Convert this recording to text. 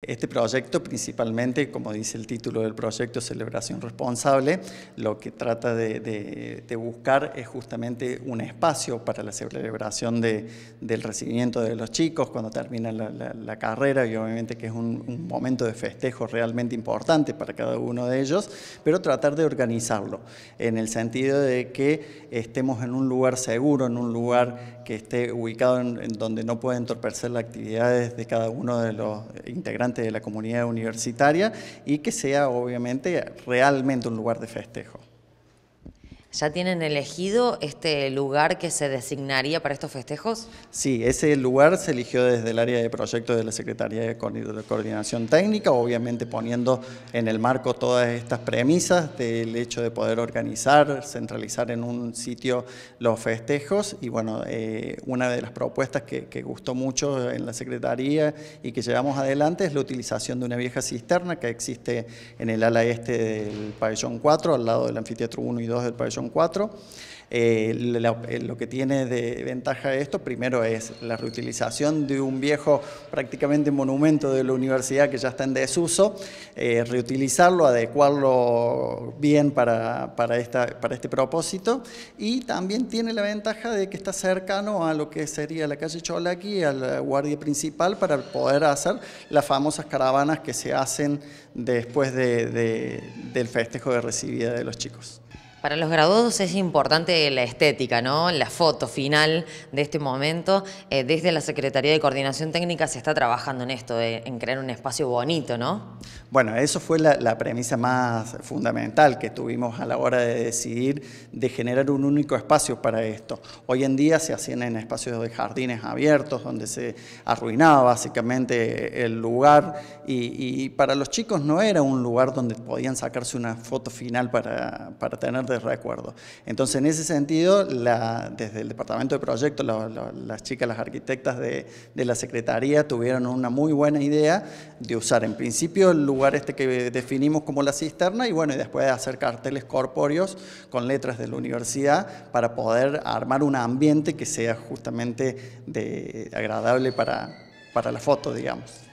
Este proyecto principalmente, como dice el título del proyecto, Celebración Responsable, lo que trata de, buscar es justamente un espacio para la celebración del recibimiento de los chicos cuando termina la, carrera y obviamente que es un, momento de festejo realmente importante para cada uno de ellos, pero tratar de organizarlo en el sentido de que estemos en un lugar seguro, en un lugar que esté ubicado en, donde no pueda entorpecer las actividades de cada uno de los integrantes de la comunidad universitaria y que sea obviamente realmente un lugar de festejo. ¿Ya tienen elegido este lugar que se designaría para estos festejos? Sí, ese lugar se eligió desde el área de proyectos de la Secretaría de Coordinación Técnica, obviamente poniendo en el marco todas estas premisas del hecho de poder organizar, centralizar en un sitio los festejos. Y bueno, eh, una de las propuestas que, que gustó mucho en la Secretaría y que llevamos adelante es la utilización de una vieja cisterna que existe en el ala este del pabellón 4, al lado del anfiteatro 1 y 2 del pabellón 4. Eh, eh, lo que tiene de ventaja esto, primero, es la reutilización de un viejo prácticamente monumento de la universidad que ya está en desuso, eh, reutilizarlo, adecuarlo bien para, este propósito y también tiene la ventaja de que está cercano a lo que sería la calle Cholaki, a la guardia principal, para poder hacer las famosas caravanas que se hacen después del festejo de recibida de los chicos. Para los graduados es importante la estética, ¿no? La foto final de este momento. Eh, desde la Secretaría de Coordinación Técnica se está trabajando en esto, eh, en crear un espacio bonito, ¿no? Bueno, eso fue la, premisa más fundamental que tuvimos a la hora de decidir de generar un único espacio para esto. Hoy en día se hacían en espacios de jardines abiertos, donde se arruinaba básicamente el lugar y, para los chicos no era un lugar donde podían sacarse una foto final para, para tener de recuerdo. Entonces, en ese sentido, desde el departamento de proyectos, las chicas, las arquitectas de, la secretaría tuvieron una muy buena idea de usar en principio el lugar este que definimos como la cisterna y bueno, y después hacer carteles corpóreos con letras de la universidad para poder armar un ambiente que sea justamente agradable para, para la foto, digamos.